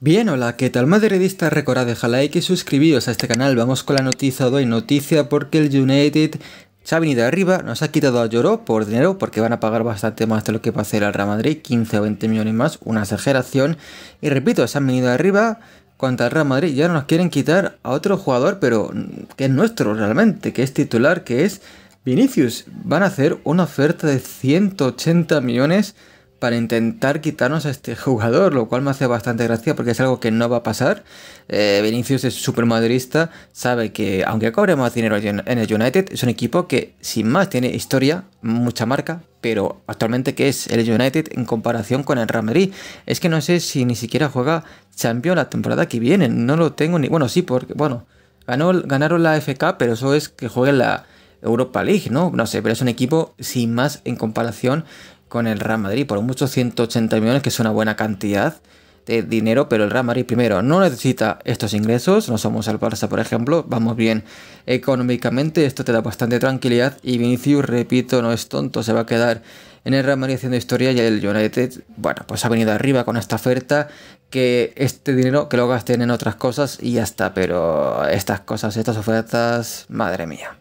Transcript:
Bien, hola, ¿qué tal madridistas? Recordad dejar like y suscribiros a este canal. Vamos con la noticia de hoy, noticia porque el United se ha venido arriba, nos ha quitado a Lloró por dinero, porque van a pagar bastante más de lo que va a hacer al Real Madrid, 15 o 20 millones más, una exageración. Y repito, se han venido arriba contra el Real Madrid, ya nos quieren quitar a otro jugador, pero que es nuestro realmente, que es titular, que es Vinicius. Van a hacer una oferta de 180 millones para intentar quitarnos a este jugador, lo cual me hace bastante gracia porque es algo que no va a pasar. Eh, Vinicius es super madridista, sabe que aunque cobre más dinero en el United, es un equipo que sin más tiene historia, mucha marca, pero actualmente que es el United en comparación con el Real Madrid. Es que no sé si ni siquiera juega Champions la temporada que viene, no lo tengo ni... Bueno, sí, porque, bueno, ganó, ganaron la FK, pero eso es que en la... Europa League, ¿no? No sé, pero es un equipo sin más en comparación con el Real Madrid. Por muchos 180 millones, que es una buena cantidad de dinero, pero el Real Madrid primero no necesita estos ingresos, no somos al Barça por ejemplo, vamos bien económicamente, esto te da bastante tranquilidad y Vinicius, repito, no es tonto, se va a quedar en el Real Madrid haciendo historia y el United, bueno, pues ha venido arriba con esta oferta, que este dinero que lo gasten en otras cosas y ya está, pero estas cosas, estas ofertas, madre mía.